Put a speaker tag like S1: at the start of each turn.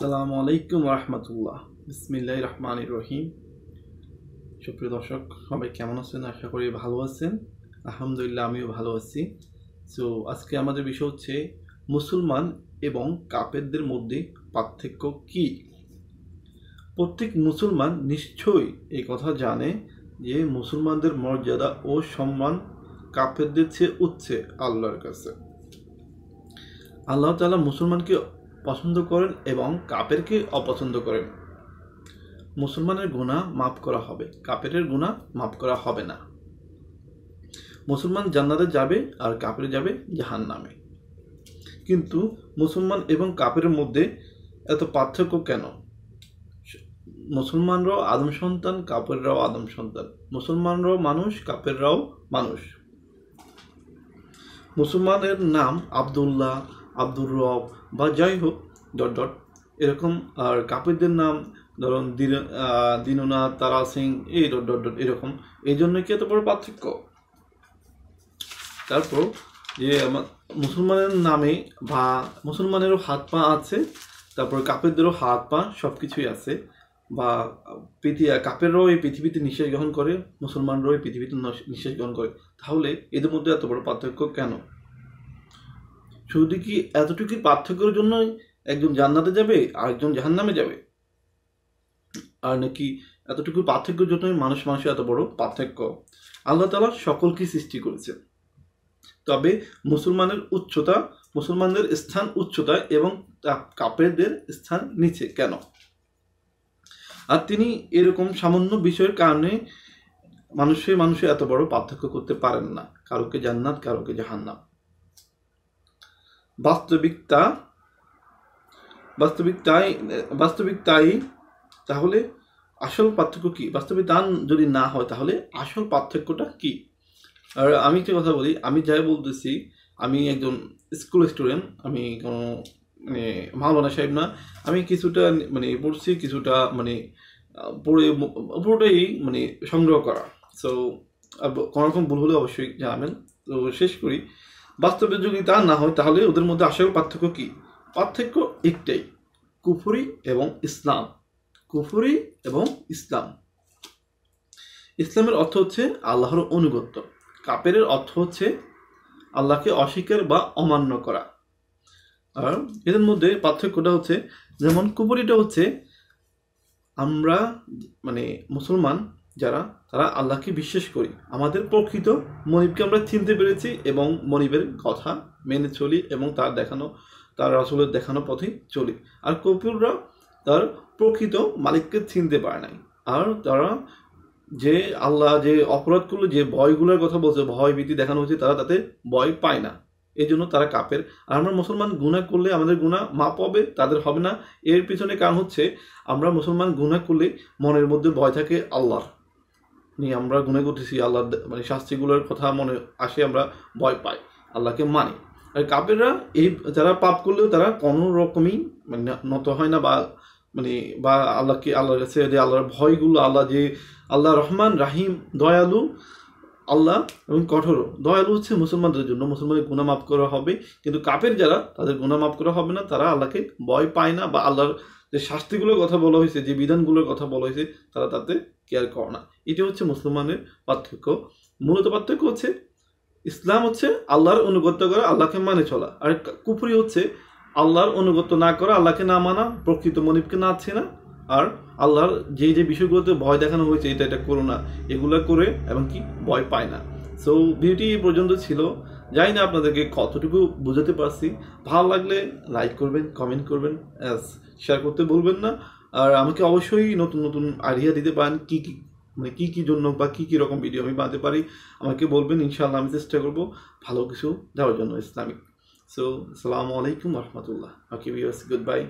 S1: আসসালামু আলাইকুম রহমতুল্লাহ বিসমিল্লাহ রহমান রহিম সুপ্রিয় দর্শক সবাই কেমন আছেন আশা করি ভালো আছেন আলহামদুলিল্লাহ আমিও ভালো আছি সো আজকে আমাদের বিষয় হচ্ছে মুসলমান এবং কাপেরদের মধ্যে পার্থক্য কি প্রত্যেক মুসলমান নিশ্চয়ই এই কথা জানে যে মুসলমানদের মর্যাদা ও সম্মান কাপেরদের চেয়ে উঠছে আল্লাহর কাছে আল্লাহ তালা মুসলমানকে পছন্দ করেন এবং কাপেরকে অপছন্দ করেন মুসলমানের গুণা মাফ করা হবে কাপেরের গুণা মাফ করা হবে না মুসলমান জান্নাতে যাবে আর কাপের যাবে জাহান নামে কিন্তু মুসলমান এবং কাপের মধ্যে এত পার্থক্য কেন মুসলমানরাও আদম সন্তান কাপেররাও আদম সন্তান মুসলমানরাও মানুষ কাপেররাও মানুষ মুসলমানের নাম আবদুল্লাহ আব্দুর রব বা যাই হোক ডট ডট এরকম আর কাপেরদের নাম ধরুন দীননাথ তারা সিং এই ডট ডট ডট এরকম এই জন্য কি এত বড় পার্থক্য তারপর যে আমার মুসলমানের নামে বা মুসলমানেরও হাত পা আছে তারপর কাপেরদেরও হাত পা সব কিছুই আছে বা পৃথি কাপেরও এই পৃথিবীতে নিঃশ্বাস গ্রহণ করে মুসলমানরাও এই পৃথিবীতে নিঃশ্বাস গ্রহণ করে তাহলে এদের মধ্যে এত বড় পার্থক্য কেন শুধু কি এতটুকু পার্থক্যের জন্যই একজন জান্নাতে যাবে আর একজন জাহান্নামে যাবে আর নাকি এতটুকু পার্থক্যের জন্যই মানুষ মানুষের এত বড় পার্থক্য আল্লাহ তালা সকলকে সৃষ্টি করেছে তবে মুসলমানের উচ্চতা মুসলমানদের স্থান উচ্চতা এবং কাপেরদের স্থান নিচে কেন আর তিনি এরকম সামান্য বিষয়ের কারণে মানুষের মানুষে এত বড় পার্থক্য করতে পারেন না কারোকে জান্নাত কারোকে জাহান্নাম বাস্তবিকতা বাস্তবিকতাই বাস্তবিকতাই তাহলে আসল পার্থক্য কি বাস্তবিক দান যদি না হয় তাহলে আসল পার্থক্যটা কি আর আমি একটি কথা বলি আমি যাই বলতেছি আমি একজন স্কুল স্টুডেন্ট আমি কোনো মানে মাওলানা সাহেব না আমি কিছুটা মানে পড়ছি কিছুটা মানে পড়ে পুরোটাই মানে সংগ্রহ করা সো কোনো রকম ভুল হলে অবশ্যই জানাবেন তো শেষ করি বাস্তবে যদি তা না হয় তাহলে ওদের মধ্যে আসল পার্থক্য কি পার্থক্য একটাই কুফুরি এবং ইসলাম কুফুরি এবং ইসলাম ইসলামের অর্থ হচ্ছে আল্লাহর অনুগত্য কাপের অর্থ হচ্ছে আল্লাহকে অস্বীকার বা অমান্য করা আর এদের মধ্যে পার্থক্যটা হচ্ছে যেমন কুপুরিটা হচ্ছে আমরা মানে মুসলমান যারা তারা আল্লাহকে বিশ্বাস করি আমাদের প্রকৃত মনিবকে আমরা চিনতে পেরেছি এবং মনিবের কথা মেনে চলি এবং তার দেখানো তার রাসুলের দেখানো পথে চলি আর কপিলরা তার প্রকৃত মালিককে চিনতে পারে নাই আর তারা যে আল্লাহ যে অপরাধগুলো যে ভয়গুলোর কথা বলছে ভয় ভীতি দেখানো হচ্ছে তারা তাতে ভয় পায় না এই জন্য তারা কাপের আর আমরা মুসলমান গুণা করলে আমাদের গুণা মাপ হবে তাদের হবে না এর পিছনে কারণ হচ্ছে আমরা মুসলমান গুণা করলে মনের মধ্যে ভয় থাকে আল্লাহর নিয়ে আমরা গুণে করতেছি আল্লাহ মানে শাস্তিগুলোর কথা মনে আসে আমরা ভয় পাই আল্লাহকে মানি আর কাপেররা এই যারা পাপ করলেও তারা কোনো রকমই মানে নত হয় না বা মানে বা আল্লাহকে আল্লাহর কাছে যে আল্লাহর ভয়গুলো আল্লাহ যে আল্লাহ রহমান রাহিম দয়ালু আল্লাহ এবং কঠোর দয়ালু হচ্ছে মুসলমানদের জন্য মুসলমানের গুণা মাফ করা হবে কিন্তু কাপের যারা তাদের গুণা মাফ করা হবে না তারা আল্লাহকে ভয় পায় না বা আল্লাহর যে শাস্তিগুলোর কথা বলা হয়েছে যে বিধানগুলোর কথা বলা হয়েছে তারা তাতে কেয়ার করে না এটি হচ্ছে মুসলমানের পার্থক্য মূলত পার্থক্য হচ্ছে ইসলাম হচ্ছে আল্লাহর অনুগত্য করা আল্লাহকে মানে চলা আর কুপুরি হচ্ছে আল্লাহর অনুগত্য না করা আল্লাহকে না মানা প্রকৃত মনিবকে না চেনা আর আল্লাহর যে যে বিষয়গুলোতে ভয় দেখানো হয়েছে এটা এটা করো না এগুলো করে এবং কি ভয় পায় না সো ভিডিওটি এই পর্যন্ত ছিল জানি না আপনাদেরকে কতটুকু বোঝাতে পারছি ভালো লাগলে লাইক করবেন কমেন্ট করবেন শেয়ার করতে বলবেন না আর আমাকে অবশ্যই নতুন নতুন আইডিয়া দিতে পারেন কী কী মানে কী কী জন্য বা কী কী রকম ভিডিও আমি বানাতে পারি আমাকে বলবেন ইনশাআল্লাহ আমি চেষ্টা করবো ভালো কিছু দেওয়ার জন্য ইসলামিক সো আসসালামু আলাইকুম রহমতুল্লাহ ওকে ভিউয়ার্স গুড বাই